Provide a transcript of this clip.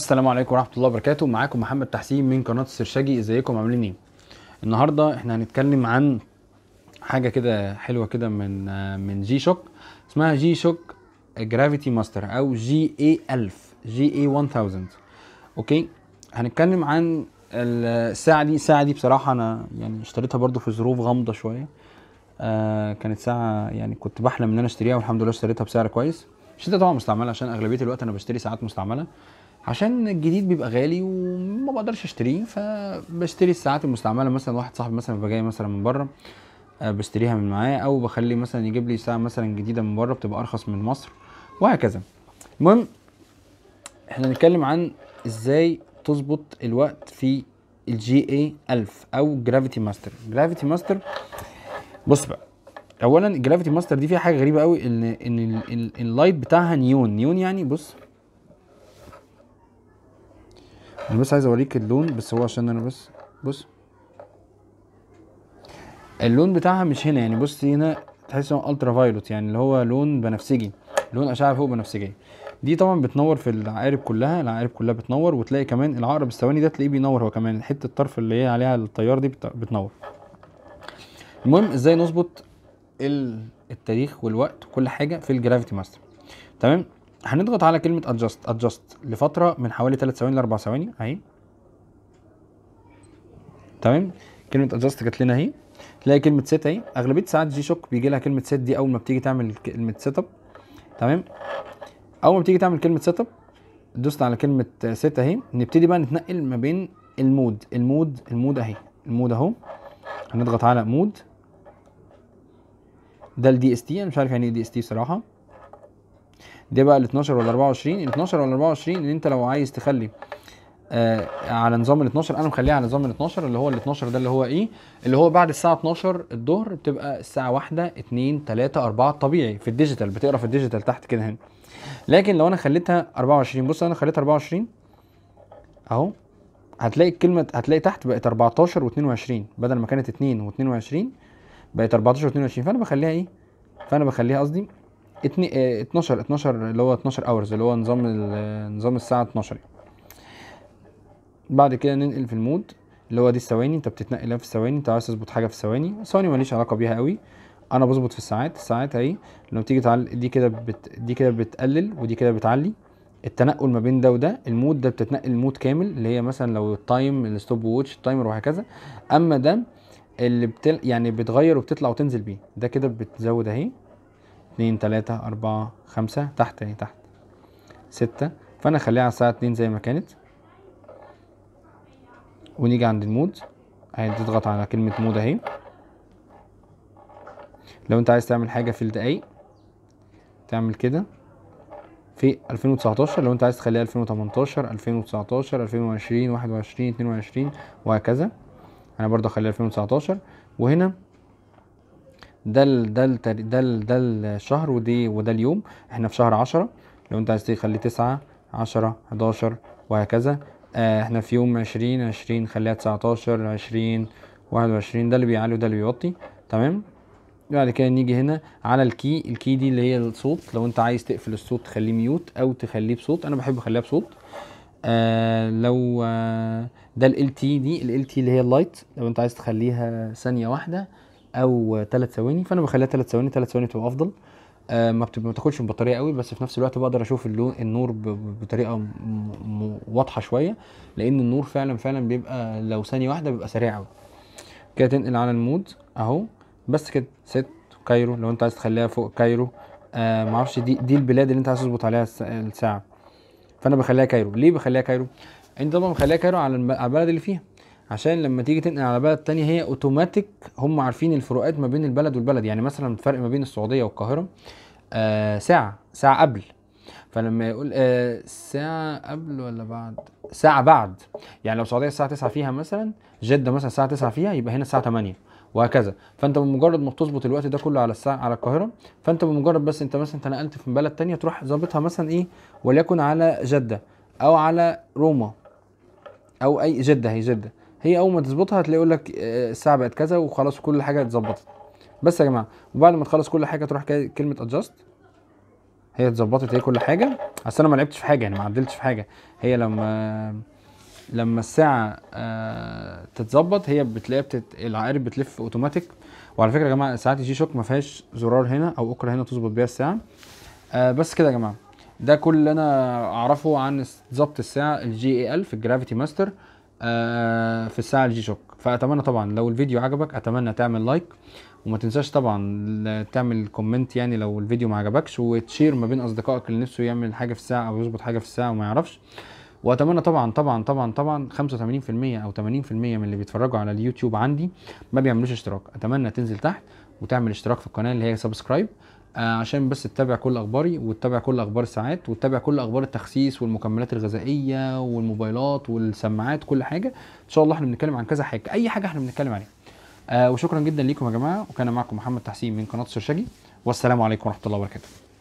السلام عليكم ورحمه الله وبركاته معاكم محمد تحسين من قناه السرشاجي ازيكم عاملين ايه النهارده احنا هنتكلم عن حاجه كده حلوه كده من من جي شوك اسمها جي شوك جرافيتي ماستر او جي اي 1000 جي اي 1000 اوكي هنتكلم عن الساعه دي الساعه دي بصراحه انا يعني اشتريتها برضو في ظروف غامضه شويه آه كانت ساعه يعني كنت بحلم ان انا اشتريها والحمد لله اشتريتها بسعر كويس اشتريتها طبعا مستعمله عشان اغلبيه الوقت انا بشتري ساعات مستعمله عشان الجديد بيبقى غالي وما بقدرش اشتريه فبشتري الساعات المستعمله مثلا واحد صاحبي مثلا بيبقى جاي مثلا من بره آه، بشتريها من معاه او بخلي مثلا يجيب لي ساعه مثلا جديده من بره بتبقى ارخص من مصر وهكذا المهم احنا هنتكلم عن ازاي تظبط الوقت في الجي اي 1000 او جرافيتي ماستر جرافيتي ماستر بص بقى اولا الجرافيتي ماستر دي فيها حاجه غريبه قوي ان ان اللايت بتاعها نيون نيون يعني بص انا بس عايز اوريك اللون بس هو عشان انا بس بص اللون بتاعها مش هنا يعني بص هنا تحس ان الترا فايلوت يعني اللي هو لون بنفسجي لون اشعه فوق بنفسجيه دي طبعا بتنور في العقارب كلها العقارب كلها بتنور وتلاقي كمان العقرب الثواني ده تلاقيه بينور هو كمان حته الطرف اللي هي عليها التيار دي بتنور المهم ازاي نظبط التاريخ والوقت وكل حاجه في الجرافيتي ماستر تمام هنضغط على كلمه ادجست ادجست لفتره من حوالي 3 ثواني ل 4 ثواني اهي تمام كلمه ادجست جت لنا اهي تلاقي كلمه سيت اهي اغلبيه ساعات جي شوك بيجي لها كلمه سيت دي اول ما بتيجي تعمل كلمه سيت اب تمام اول ما بتيجي تعمل كلمه سيت اب دوست على كلمه سيت اهي نبتدي بقى نتنقل ما بين المود المود المود اهي المود اهو هنضغط على مود ده الدي اس تي انا مش عارف يعني ايه دي اس تي بصراحه ده بقى ال 12 ولا 24 ال 12 ولا 24 ان انت لو عايز تخلي آه على نظام ال 12 انا مخليها على نظام ال 12 اللي هو ال 12 ده اللي هو ايه اللي هو بعد الساعه 12 الظهر بتبقى الساعه 1 2 3 4 طبيعي في الديجيتال بتقرا في الديجيتال تحت كده هنا لكن لو انا خليتها 24 بص انا خليتها 24 اهو هتلاقي الكلمه هتلاقي تحت بقت 14 و22 بدل ما كانت 2 و22 بقت 14 و22 فانا بخليها ايه فانا بخليها قصدي 12 12 آه، اللي هو 12 اورز اللي هو نظام نظام الساعه 12 يعني. بعد كده ننقل في المود اللي هو دي الثواني انت بتتنقل في الثواني انت عايز تظبط حاجه في الثواني ثواني ماليش علاقه بيها قوي انا بظبط في الساعات الساعات اهي لما تيجي تعل... دي كده بت... دي كده بتقلل ودي كده بتعلي التنقل ما بين ده وده المود ده بتتنقل المود كامل اللي هي مثلا لو التايم الستوب ووتش التايمر وهكذا اما ده اللي بتل... يعني بتغير وبتطلع وتنزل بيه ده كده بتزود اهي 2 3 4 5 تحت اهي يعني تحت 6 فأنا أخليها على الساعة 2 زي ما كانت ونيجي عند المود اهي تضغط على كلمة مود اهي لو انت عايز تعمل حاجة في الدقايق تعمل كده في 2019 لو انت عايز تخليها 2018 2019 2020 21 22 وهكذا انا برضه هخليها 2019 وهنا ده ده ده ده الشهر ودي وده اليوم احنا في شهر 10 لو انت عايز تخليه 9 10 11 وهكذا آه، احنا في يوم 20 20 خليها 19 20 21 ده اللي بيعلي وده اللي بيوطي تمام بعد كده نيجي هنا على الكي الكي دي اللي هي الصوت لو انت عايز تقفل الصوت تخليه ميوت او تخليه بصوت انا بحب اخليها بصوت آه لو آه ده ال تي دي ال تي اللي هي اللايت لو انت عايز تخليها ثانيه واحده او ثلاث ثواني فانا بخليها ثلاث ثواني ثلاث ثواني تبقى افضل آه، ما بتاكلش من البطاريه قوي بس في نفس الوقت بقدر اشوف اللون النور بطريقه واضحه شويه لان النور فعلا فعلا بيبقى لو ثانيه واحده بيبقى سريع قوي كده تنقل على المود اهو بس كده ست كايرو لو انت عايز تخليها فوق كايرو آه معرفش دي دي البلاد اللي انت عايز تظبط عليها الساعه فانا بخليها كايرو ليه بخليها كايرو انت طبعا بخليها كايرو على البلد اللي فيها عشان لما تيجي تنقل على بلد تانية هي اوتوماتيك هم عارفين الفروقات ما بين البلد والبلد يعني مثلا الفرق ما بين السعوديه والقاهره آه ساعه ساعه قبل فلما يقول آه ساعة قبل ولا بعد؟ ساعة بعد يعني لو السعودية الساعة 9 فيها مثلا جدة مثلا الساعة 9 فيها يبقى هنا الساعة 8 وهكذا فانت بمجرد ما بتظبط الوقت ده كله على الساعة على القاهرة فانت بمجرد بس انت مثلا تنقلت في بلد تانية تروح ظابطها مثلا ايه وليكن على جدة او على روما او اي جدة هي جدة هي اول ما تظبطها هتلاقي يقول لك آه، الساعه بقت كذا وخلاص كل حاجه اتظبطت بس يا جماعه وبعد ما تخلص كل حاجه تروح كلمه ادجست هي اتظبطت هي كل حاجه اصل انا ما لعبتش في حاجه يعني ما عدلتش في حاجه هي لما لما الساعه آه، تتظبط هي بتلاقيها بتت... العقارب بتلف اوتوماتيك وعلى فكره يا جماعه ساعات الجي شوك ما فيهاش زرار هنا او اكره هنا تظبط بيها الساعه آه، بس كده يا جماعه ده كل اللي انا اعرفه عن ظبط الساعه الجي اي ال في الجرافيتي ماستر آه، في الساعه الجي شوك فاتمنى طبعا لو الفيديو عجبك اتمنى تعمل لايك وما تنساش طبعا تعمل كومنت يعني لو الفيديو ما عجبكش وتشير ما بين اصدقائك اللي نفسه يعمل حاجه في الساعه او يظبط حاجه في الساعه وما يعرفش واتمنى طبعا طبعا طبعا طبعا 85% او 80% من اللي بيتفرجوا على اليوتيوب عندي ما بيعملوش اشتراك اتمنى تنزل تحت وتعمل اشتراك في القناه اللي هي سبسكرايب آه، عشان بس تتابع كل اخباري وتتابع كل اخبار الساعات وتتابع كل اخبار التخسيس والمكملات الغذائيه والموبايلات والسماعات كل حاجه ان شاء الله احنا بنتكلم عن كذا حاجه اي حاجه احنا بنتكلم عليها آه وشكرا جدا ليكم يا جماعه وكان معكم محمد تحسين من قناه السرشجي والسلام عليكم ورحمه الله وبركاته